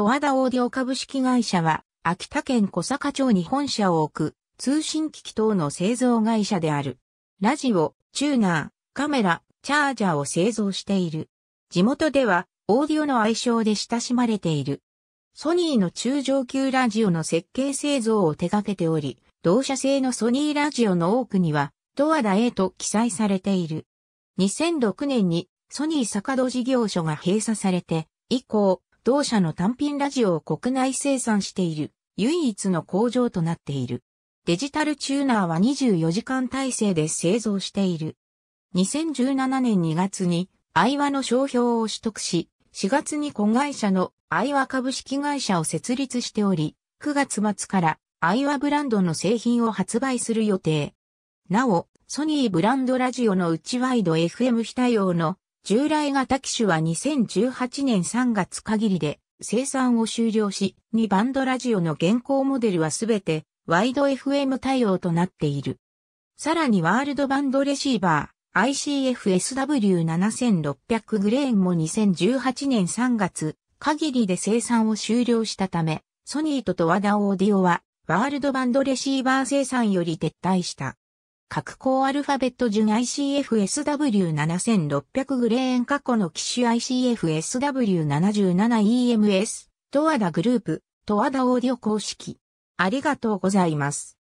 十和田オーディオ株式会社は、秋田県小坂町に本社を置く、通信機器等の製造会社である。ラジオ、チューナー、カメラ、チャージャーを製造している。地元では、オーディオの愛称で親しまれている。ソニーの中上級ラジオの設計製造を手掛けており、同社製のソニーラジオの多くには、十和田 A と記載されている。2006年にソニー坂戸事業所が閉鎖されて、以降、同社の単品ラジオを国内生産している唯一の工場となっている。デジタルチューナーは24時間体制で製造している。2017年2月にアイワの商標を取得し、4月に子会社のアイワ株式会社を設立しており、9月末からアイワブランドの製品を発売する予定。なお、ソニーブランドラジオの内ワイド FM 非対応の従来型機種は2018年3月限りで生産を終了し、2バンドラジオの現行モデルはすべてワイド FM 対応となっている。さらにワールドバンドレシーバー ICFSW7600 グレーンも2018年3月限りで生産を終了したため、ソニーとトワダオーディオはワールドバンドレシーバー生産より撤退した。各好アルファベット順 ICFSW7600 グレーン過去の機種 ICFSW77EMS、トわダグループ、トわダオーディオ公式。ありがとうございます。